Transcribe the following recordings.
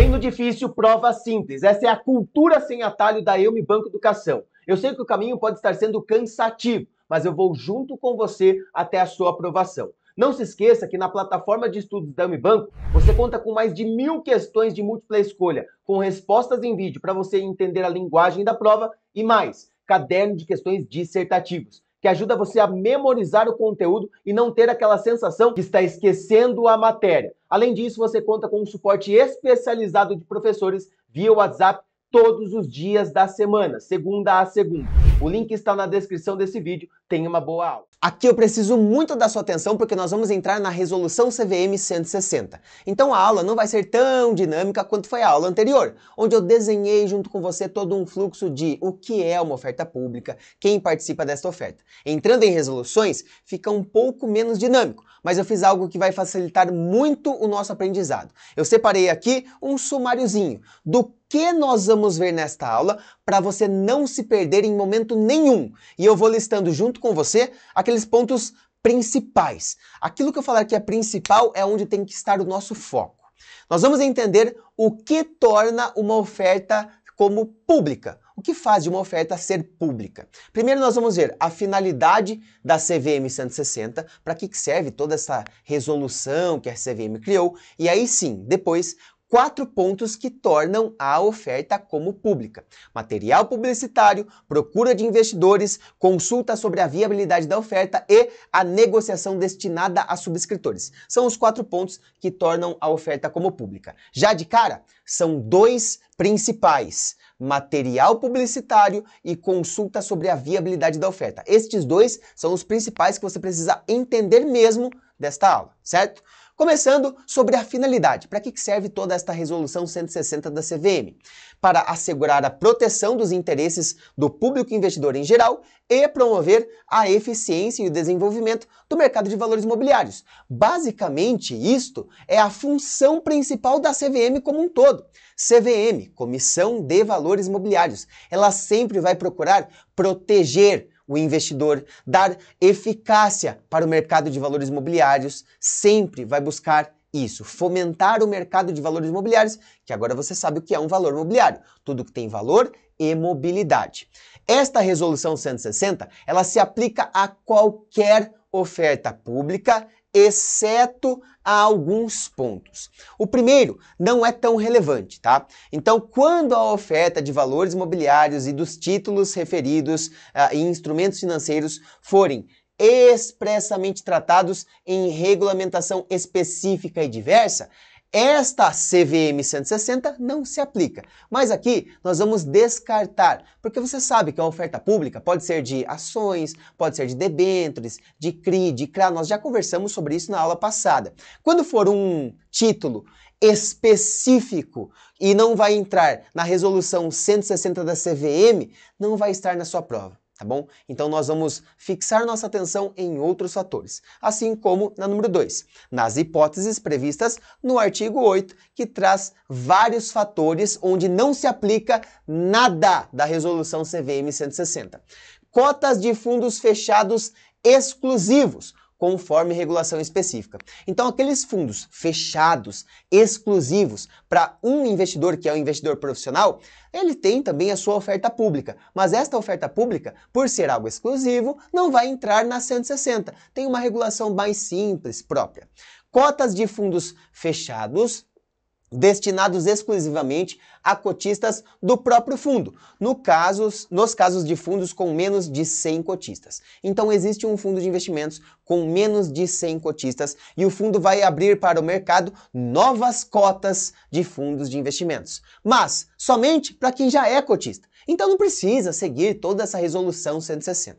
Treino difícil, prova simples. Essa é a cultura sem atalho da EUME Banco Educação. Eu sei que o caminho pode estar sendo cansativo, mas eu vou junto com você até a sua aprovação. Não se esqueça que na plataforma de estudos da Banco você conta com mais de mil questões de múltipla escolha, com respostas em vídeo para você entender a linguagem da prova e mais, caderno de questões dissertativos que ajuda você a memorizar o conteúdo e não ter aquela sensação que está esquecendo a matéria. Além disso, você conta com um suporte especializado de professores via WhatsApp todos os dias da semana, segunda a segunda. O link está na descrição desse vídeo. Tenha uma boa aula. Aqui eu preciso muito da sua atenção porque nós vamos entrar na resolução CVM 160. Então a aula não vai ser tão dinâmica quanto foi a aula anterior, onde eu desenhei junto com você todo um fluxo de o que é uma oferta pública, quem participa desta oferta. Entrando em resoluções, fica um pouco menos dinâmico, mas eu fiz algo que vai facilitar muito o nosso aprendizado. Eu separei aqui um sumáriozinho do que nós vamos ver nesta aula para você não se perder em momento nenhum. E eu vou listando junto com você aqueles pontos principais. Aquilo que eu falar que é principal é onde tem que estar o nosso foco. Nós vamos entender o que torna uma oferta como pública. O que faz de uma oferta ser pública? Primeiro, nós vamos ver a finalidade da CVM 160, para que serve toda essa resolução que a CVM criou, e aí sim, depois, quatro pontos que tornam a oferta como pública: material publicitário, procura de investidores, consulta sobre a viabilidade da oferta e a negociação destinada a subscritores. São os quatro pontos que tornam a oferta como pública. Já de cara, são dois principais: material publicitário e consulta sobre a viabilidade da oferta. Estes dois são os principais que você precisa entender mesmo desta aula, certo? Começando sobre a finalidade. Para que serve toda esta resolução 160 da CVM? Para assegurar a proteção dos interesses do público investidor em geral e promover a eficiência e o desenvolvimento do mercado de valores imobiliários. Basicamente, isto é a função principal da CVM como um todo. CVM, Comissão de Valores Imobiliários, ela sempre vai procurar proteger o investidor, dar eficácia para o mercado de valores imobiliários, sempre vai buscar isso, fomentar o mercado de valores imobiliários, que agora você sabe o que é um valor imobiliário, tudo que tem valor e mobilidade. Esta resolução 160, ela se aplica a qualquer oferta pública exceto a alguns pontos. O primeiro não é tão relevante, tá? Então, quando a oferta de valores imobiliários e dos títulos referidos uh, em instrumentos financeiros forem expressamente tratados em regulamentação específica e diversa, esta CVM 160 não se aplica. Mas aqui nós vamos descartar, porque você sabe que a oferta pública pode ser de ações, pode ser de debêntures, de CRI, de CRA, nós já conversamos sobre isso na aula passada. Quando for um título específico e não vai entrar na resolução 160 da CVM, não vai estar na sua prova tá bom? Então nós vamos fixar nossa atenção em outros fatores, assim como na número 2, nas hipóteses previstas no artigo 8, que traz vários fatores onde não se aplica nada da resolução CVM 160. Cotas de fundos fechados exclusivos conforme regulação específica. Então, aqueles fundos fechados, exclusivos para um investidor que é um investidor profissional, ele tem também a sua oferta pública, mas esta oferta pública, por ser algo exclusivo, não vai entrar na 160. Tem uma regulação mais simples própria. Cotas de fundos fechados destinados exclusivamente a cotistas do próprio fundo, no casos, nos casos de fundos com menos de 100 cotistas. Então existe um fundo de investimentos com menos de 100 cotistas e o fundo vai abrir para o mercado novas cotas de fundos de investimentos, mas somente para quem já é cotista. Então não precisa seguir toda essa resolução 160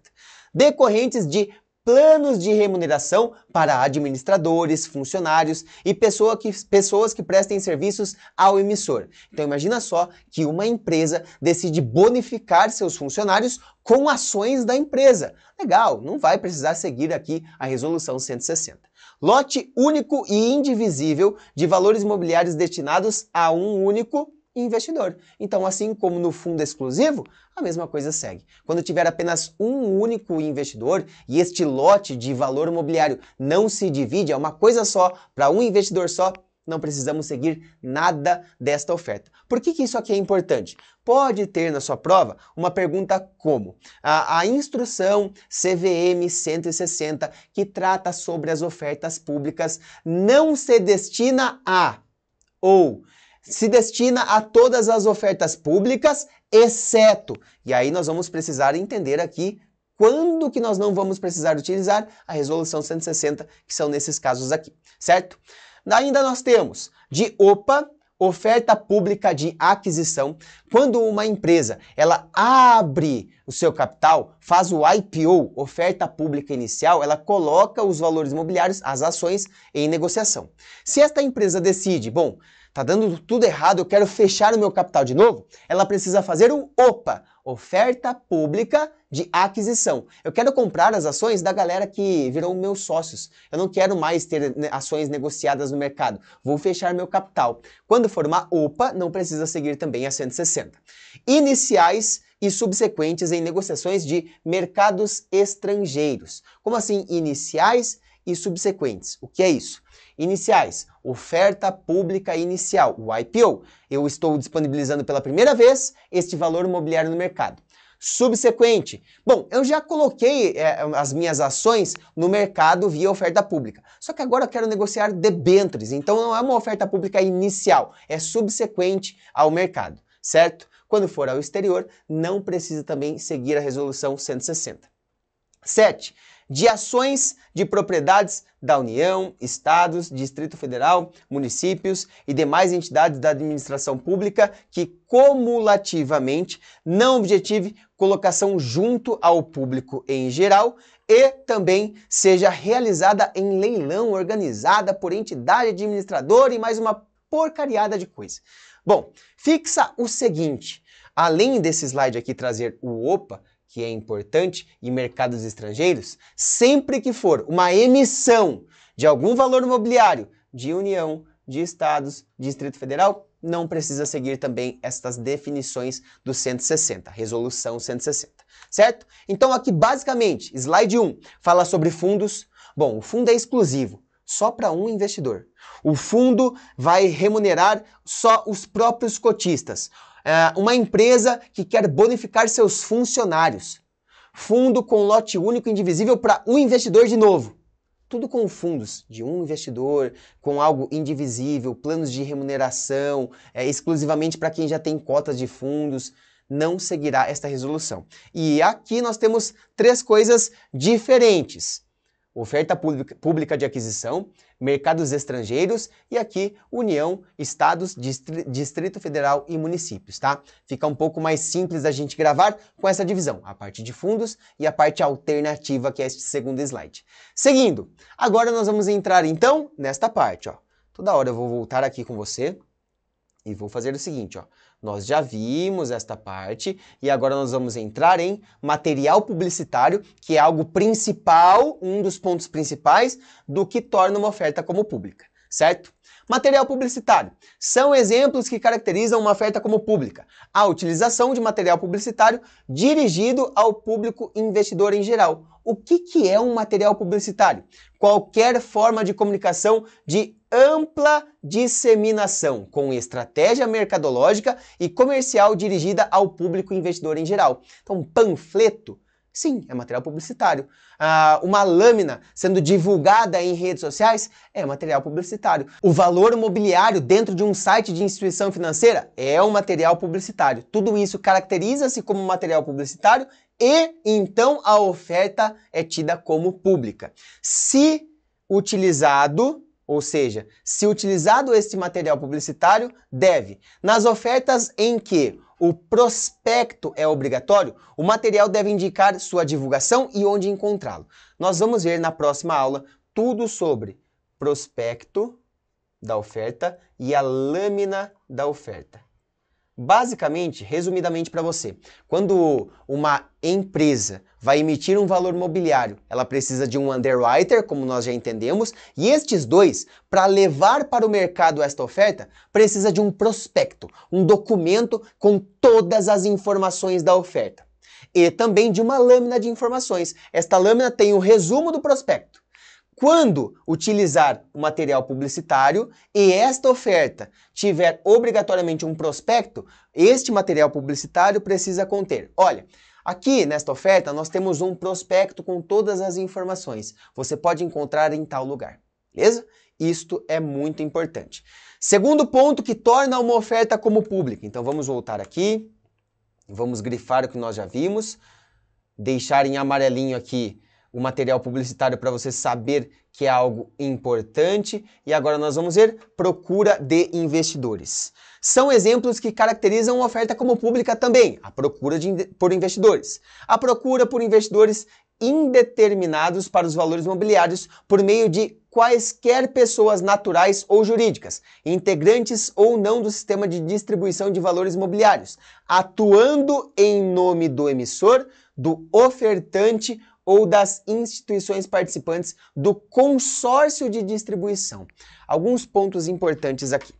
decorrentes de planos de remuneração para administradores, funcionários e pessoa que, pessoas que prestem serviços ao emissor. Então imagina só que uma empresa decide bonificar seus funcionários com ações da empresa. Legal, não vai precisar seguir aqui a resolução 160 lote único e indivisível de valores imobiliários destinados a um único investidor. Então, assim como no fundo exclusivo, a mesma coisa segue. Quando tiver apenas um único investidor e este lote de valor imobiliário não se divide, é uma coisa só para um investidor só, não precisamos seguir nada desta oferta. Por que, que, isso aqui é importante? Pode ter na sua prova uma pergunta como a, a, instrução CVM 160, que trata sobre as ofertas públicas, não se destina a ou se destina a todas as ofertas públicas, exceto. E aí nós vamos precisar entender aqui quando que nós não vamos precisar utilizar a resolução 160, que são nesses casos aqui, certo? Ainda nós temos de OPA, oferta pública de aquisição, quando uma empresa ela abre o seu capital, faz o IPO, oferta pública inicial, ela coloca os valores imobiliários, as ações em negociação. Se esta empresa decide, bom, tá dando tudo errado, eu quero fechar o meu capital de novo, ela precisa fazer o OPA, oferta pública de aquisição. Eu quero comprar as ações da galera que virou meus sócios. Eu não quero mais ter né, ações negociadas no mercado. Vou fechar meu capital. Quando formar OPA, não precisa seguir também a 160. Iniciais e subsequentes em negociações de mercados estrangeiros. Como assim iniciais e subsequentes? O que é isso? iniciais, oferta pública inicial, o IPO. Eu estou disponibilizando pela primeira vez este valor imobiliário no mercado. Subsequente, bom, eu já coloquei é, as minhas ações no mercado via oferta pública. Só que agora eu quero negociar debêntures, então não é uma oferta pública inicial, é subsequente ao mercado, certo? Quando for ao exterior, não precisa também seguir a resolução 160. 7 de ações de propriedades da União, estados, Distrito Federal, municípios e demais entidades da administração pública que cumulativamente não objetive colocação junto ao público em geral e também seja realizada em leilão organizada por entidade administradora e mais uma porcariada de coisa. Bom, fixa o seguinte, além desse slide aqui trazer o OPA, que é importante, e mercados estrangeiros, sempre que for uma emissão de algum valor imobiliário de União, de Estados, Distrito Federal, não precisa seguir também estas definições do 160, resolução 160, certo? Então aqui basicamente, slide 1 fala sobre fundos. Bom, o fundo é exclusivo, só para um investidor. O fundo vai remunerar só os próprios cotistas. É, uma empresa que quer bonificar seus funcionários. Fundo com lote único indivisível para um investidor de novo. Tudo com fundos de um investidor, com algo indivisível, planos de remuneração, é, exclusivamente para quem já tem cotas de fundos não seguirá esta resolução. E aqui nós temos três coisas diferentes oferta pública de aquisição, mercados estrangeiros e aqui União, estados, Distrito Federal e municípios, tá? Fica um pouco mais simples da gente gravar com essa divisão, a parte de fundos e a parte alternativa, que é este segundo slide. Seguindo, agora nós vamos entrar então nesta parte, ó. Toda hora eu vou voltar aqui com você e vou fazer o seguinte, ó. Nós já vimos esta parte e agora nós vamos entrar em material publicitário, que é algo principal, um dos pontos principais do que torna uma oferta como pública, certo? Material publicitário. São exemplos que caracterizam uma oferta como pública. A utilização de material publicitário dirigido ao público investidor em geral. O que, que é um material publicitário? Qualquer forma de comunicação de ampla disseminação, com estratégia mercadológica e comercial dirigida ao público investidor em geral. Então, panfleto Sim, é material publicitário. Ah, uma lâmina sendo divulgada em redes sociais é material publicitário. O valor mobiliário dentro de um site de instituição financeira é um material publicitário. Tudo isso caracteriza-se como material publicitário e então a oferta é tida como pública. Se utilizado ou seja, se utilizado este material publicitário, deve. Nas ofertas em que o prospecto é obrigatório, o material deve indicar sua divulgação e onde encontrá-lo. Nós vamos ver na próxima aula tudo sobre prospecto da oferta e a lâmina da oferta. Basicamente, resumidamente para você, quando uma empresa vai emitir um valor mobiliário, ela precisa de um underwriter, como nós já entendemos, e estes dois, para levar para o mercado esta oferta, precisa de um prospecto, um documento com todas as informações da oferta. E também de uma lâmina de informações. Esta lâmina tem o um resumo do prospecto quando utilizar o material publicitário e esta oferta tiver obrigatoriamente um prospecto, este material publicitário precisa conter. Olha, Aqui nesta oferta nós temos um prospecto com todas as informações. Você pode encontrar em tal lugar, beleza? Isto é muito importante. Segundo ponto que torna uma oferta como pública. Então vamos voltar aqui, vamos grifar o que nós já vimos, deixar em amarelinho aqui o material publicitário para você saber que é algo importante. E agora nós vamos ver procura de investidores. São exemplos que caracterizam uma oferta como pública também, a procura de, por investidores. A procura por investidores indeterminados para os valores imobiliários por meio de quaisquer pessoas naturais ou jurídicas, integrantes ou não do sistema de distribuição de valores imobiliários atuando em nome do emissor, do ofertante ou das instituições participantes do consórcio de distribuição. Alguns pontos importantes aqui.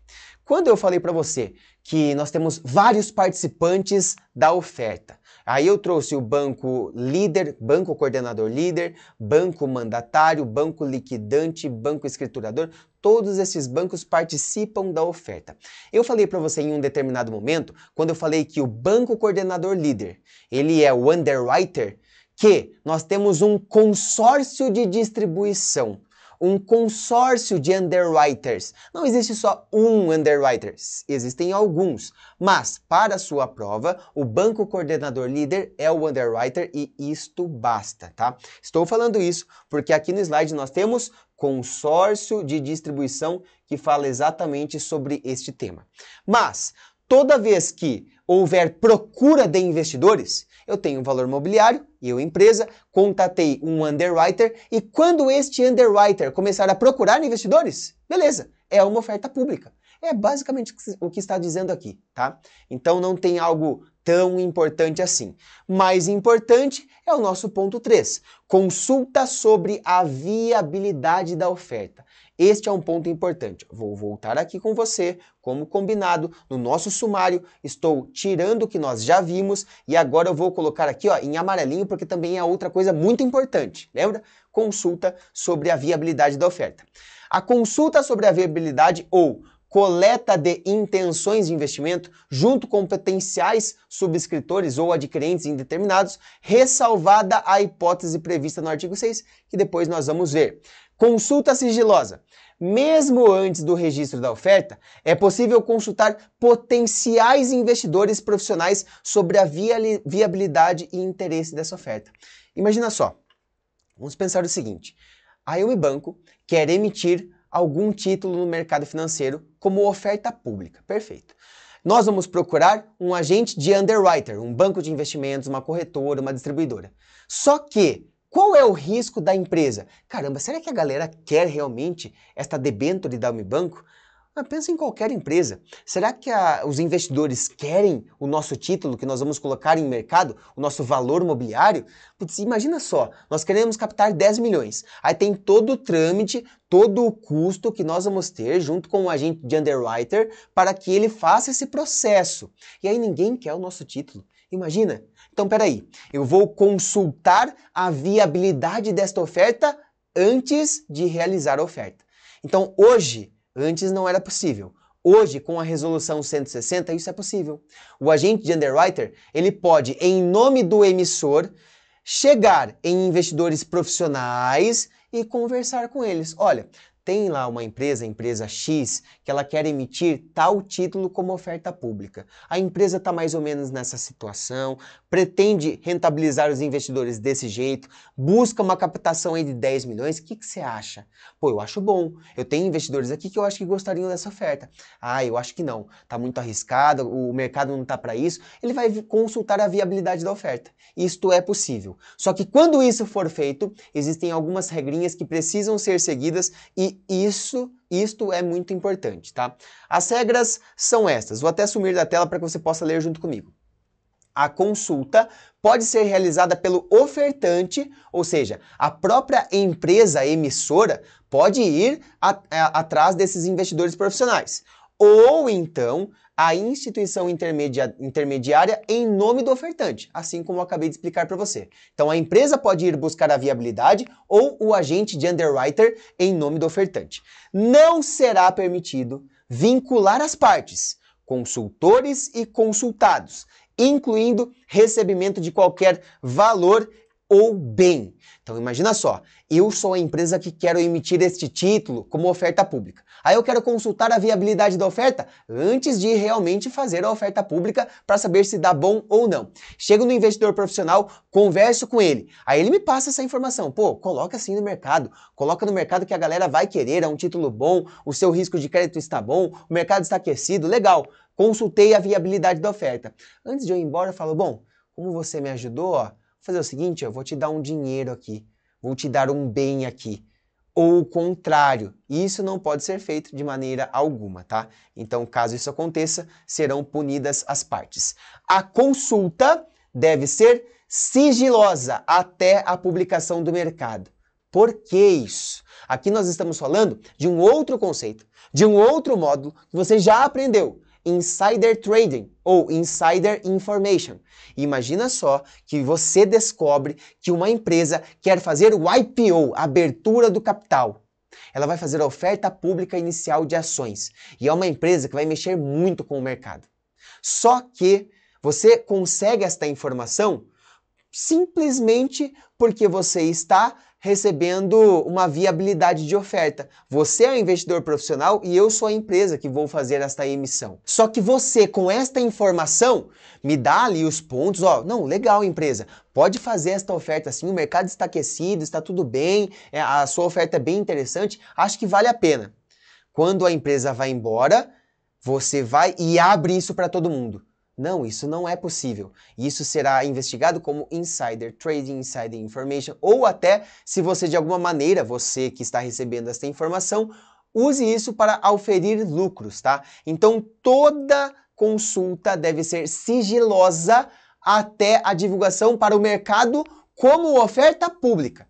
Quando eu falei para você que nós temos vários participantes da oferta, aí eu trouxe o banco líder, banco coordenador líder, banco mandatário, banco liquidante, banco escriturador, todos esses bancos participam da oferta. Eu falei para você em um determinado momento, quando eu falei que o banco coordenador líder, ele é o underwriter que nós temos um consórcio de distribuição, um consórcio de underwriters. Não existe só um underwriter, existem alguns, mas para sua prova, o banco coordenador líder é o underwriter e isto basta, tá? Estou falando isso porque aqui no slide nós temos consórcio de distribuição que fala exatamente sobre este tema. Mas toda vez que houver procura de investidores, eu tenho um valor mobiliário, eu empresa, contatei um underwriter e quando este underwriter começar a procurar investidores, beleza, é uma oferta pública. É basicamente o que está dizendo aqui, tá? Então não tem algo tão importante assim. Mais importante é o nosso ponto 3, consulta sobre a viabilidade da oferta. Este é um ponto importante. Vou voltar aqui com você, como combinado, no nosso sumário, estou tirando o que nós já vimos e agora eu vou colocar aqui ó, em amarelinho porque também é outra coisa muito importante, lembra? Consulta sobre a viabilidade da oferta. A consulta sobre a viabilidade ou coleta de intenções de investimento junto com potenciais subscritores ou adquirentes indeterminados, ressalvada a hipótese prevista no artigo 6, que depois nós vamos ver. Consulta sigilosa. Mesmo antes do registro da oferta, é possível consultar potenciais investidores profissionais sobre a viabilidade e interesse dessa oferta. Imagina só, vamos pensar o seguinte: a Banco quer emitir algum título no mercado financeiro como oferta pública. Perfeito. Nós vamos procurar um agente de underwriter, um banco de investimentos, uma corretora, uma distribuidora. Só que qual é o risco da empresa? Caramba, será que a galera quer realmente esta debênture da Unibanco? Mas ah, pensa em qualquer empresa. Será que a, os investidores querem o nosso título que nós vamos colocar em mercado, o nosso valor mobiliário? Putz, imagina só, nós queremos captar 10 milhões. Aí tem todo o trâmite, todo o custo que nós vamos ter junto com o agente de underwriter para que ele faça esse processo. E aí ninguém quer o nosso título. Imagina, então, peraí, eu vou consultar a viabilidade desta oferta antes de realizar a oferta. Então, hoje, antes não era possível. Hoje, com a resolução 160, isso é possível. O agente de underwriter, ele pode, em nome do emissor, chegar em investidores profissionais e conversar com eles. Olha, tem lá uma empresa, empresa X, que ela quer emitir tal título como oferta pública. A empresa está mais ou menos nessa situação, pretende rentabilizar os investidores desse jeito, busca uma captação aí de 10 milhões. O que, que você acha? Pô, eu acho bom. Eu tenho investidores aqui que eu acho que gostariam dessa oferta. Ah, eu acho que não. Está muito arriscado, o mercado não está para isso. Ele vai consultar a viabilidade da oferta. Isto é possível. Só que quando isso for feito, existem algumas regrinhas que precisam ser seguidas e e isso, isto é muito importante, tá? As regras são estas. Vou até sumir da tela para que você possa ler junto comigo. A consulta pode ser realizada pelo ofertante, ou seja, a própria empresa emissora pode ir a, a, atrás desses investidores profissionais ou então a instituição intermediária em nome do ofertante, assim como eu acabei de explicar para você. Então a empresa pode ir buscar a viabilidade ou o agente de underwriter em nome do ofertante. Não será permitido vincular as partes, consultores e consultados, incluindo recebimento de qualquer valor ou bem. Então imagina só, eu sou a empresa que quero emitir este título como oferta pública. Aí eu quero consultar a viabilidade da oferta antes de realmente fazer a oferta pública para saber se dá bom ou não. Chego no investidor profissional, converso com ele. Aí ele me passa essa informação. Pô, coloca assim no mercado. Coloca no mercado que a galera vai querer, é um título bom, o seu risco de crédito está bom, o mercado está aquecido, legal. Consultei a viabilidade da oferta. Antes de eu ir embora, eu falo: "Bom, como você me ajudou, ó, fazer o seguinte, eu vou te dar um dinheiro aqui, vou te dar um bem aqui. Ou o contrário, isso não pode ser feito de maneira alguma, tá? Então, caso isso aconteça, serão punidas as partes. A consulta deve ser sigilosa até a publicação do mercado. Por que isso? Aqui nós estamos falando de um outro conceito, de um outro módulo que você já aprendeu, insider trading ou insider information. Imagina só que você descobre que uma empresa quer fazer o IPO, abertura do capital. Ela vai fazer a oferta pública inicial de ações e é uma empresa que vai mexer muito com o mercado. Só que você consegue esta informação simplesmente porque você está recebendo uma viabilidade de oferta. Você é o investidor profissional e eu sou a empresa que vou fazer esta emissão. Só que você, com esta informação, me dá ali os pontos, ó, não, legal empresa, pode fazer esta oferta assim, o mercado está aquecido, está tudo bem, é, a sua oferta é bem interessante, acho que vale a pena. Quando a empresa vai embora, você vai e abre isso para todo mundo. Não, isso não é possível. Isso será investigado como insider trading, insider information, ou até se você de alguma maneira, você que está recebendo esta informação, use isso para auferir lucros, tá? Então toda consulta deve ser sigilosa até a divulgação para o mercado como oferta pública.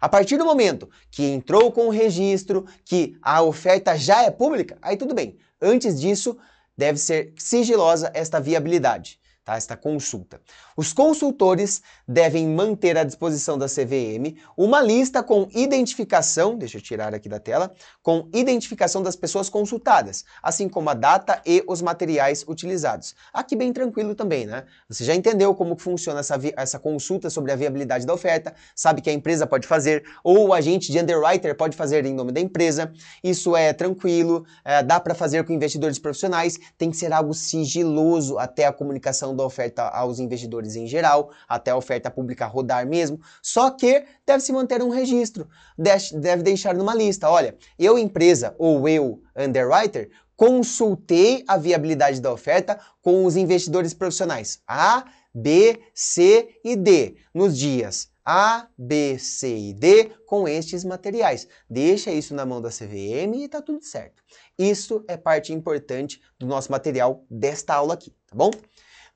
A partir do momento que entrou com o registro, que a oferta já é pública, aí tudo bem. Antes disso, deve ser sigilosa esta viabilidade, tá? esta consulta. Os consultores devem manter à disposição da CVM uma lista com identificação, deixa eu tirar aqui da tela, com identificação das pessoas consultadas, assim como a data e os materiais utilizados. Aqui bem tranquilo também, né? Você já entendeu como funciona essa, essa consulta sobre a viabilidade da oferta, sabe que a empresa pode fazer, ou o agente de underwriter pode fazer em nome da empresa. Isso é tranquilo, é, dá para fazer com investidores profissionais, tem que ser algo sigiloso até a comunicação da oferta aos investidores valores em geral, até a oferta pública rodar mesmo, só que deve se manter um registro, deve deixar numa lista, olha, eu empresa ou eu underwriter consultei a viabilidade da oferta com os investidores profissionais A, B, C e D nos dias a, B, C e D com estes materiais. Deixa isso na mão da CVM e tá tudo certo. Isso é parte importante do nosso material desta aula aqui, tá bom?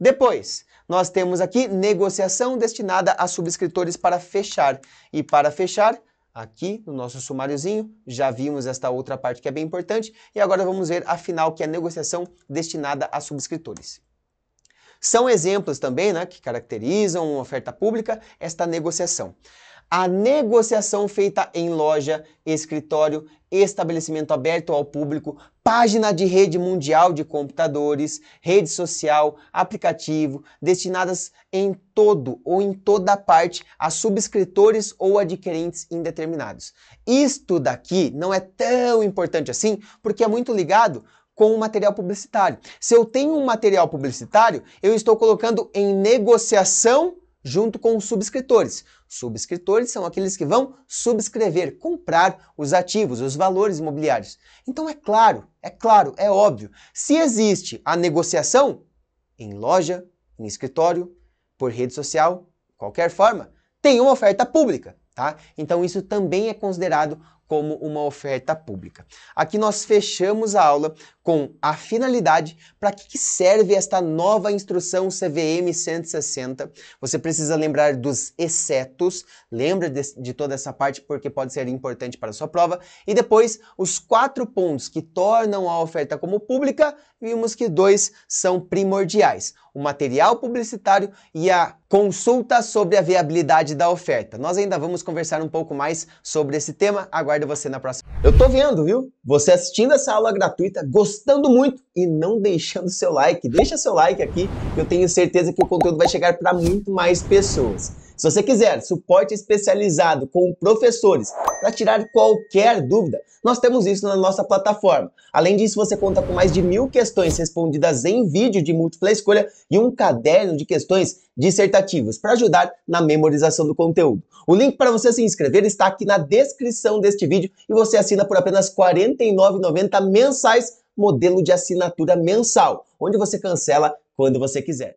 Depois, nós temos aqui negociação destinada a subscritores para fechar. E para fechar, aqui no nosso sumáriozinho, já vimos esta outra parte que é bem importante, e agora vamos ver a final, que é a negociação destinada a subscritores. São exemplos também né, que caracterizam uma oferta pública esta negociação a negociação feita em loja, escritório, estabelecimento aberto ao público, página de rede mundial de computadores, rede social, aplicativo, destinadas em todo ou em toda parte a subscritores ou adquirentes indeterminados. Isto daqui não é tão importante assim, porque é muito ligado com o material publicitário. Se eu tenho um material publicitário, eu estou colocando em negociação junto com os subscritores. Subscritores são aqueles que vão subscrever, comprar os ativos, os valores imobiliários. Então é claro, é claro, é óbvio. Se existe a negociação em loja, em escritório, por rede social, qualquer forma, tem uma oferta pública, tá? Então isso também é considerado como uma oferta pública. Aqui nós fechamos a aula com a finalidade para que serve esta nova instrução CVM 160. Você precisa lembrar dos excetos, lembra de, de toda essa parte porque pode ser importante para a sua prova. E depois, os quatro pontos que tornam a oferta como pública, vimos que dois são primordiais: o material publicitário e a consulta sobre a viabilidade da oferta. Nós ainda vamos conversar um pouco mais sobre esse tema. Aguarde aguardo você na próxima. Eu tô vendo, viu? Você assistindo essa aula gratuita, gostando muito e não deixando seu like. Deixa seu like aqui, eu tenho certeza que o conteúdo vai chegar para muito mais pessoas. Se você quiser suporte especializado com professores para tirar qualquer dúvida, nós temos isso na nossa plataforma. Além disso, você conta com mais de mil questões respondidas em vídeo de múltipla escolha e um caderno de questões dissertativas para ajudar na memorização do conteúdo. O link para você se inscrever está aqui na descrição deste vídeo e você assina por apenas R$ 49,90 mensais, modelo de assinatura mensal, onde você cancela quando você quiser.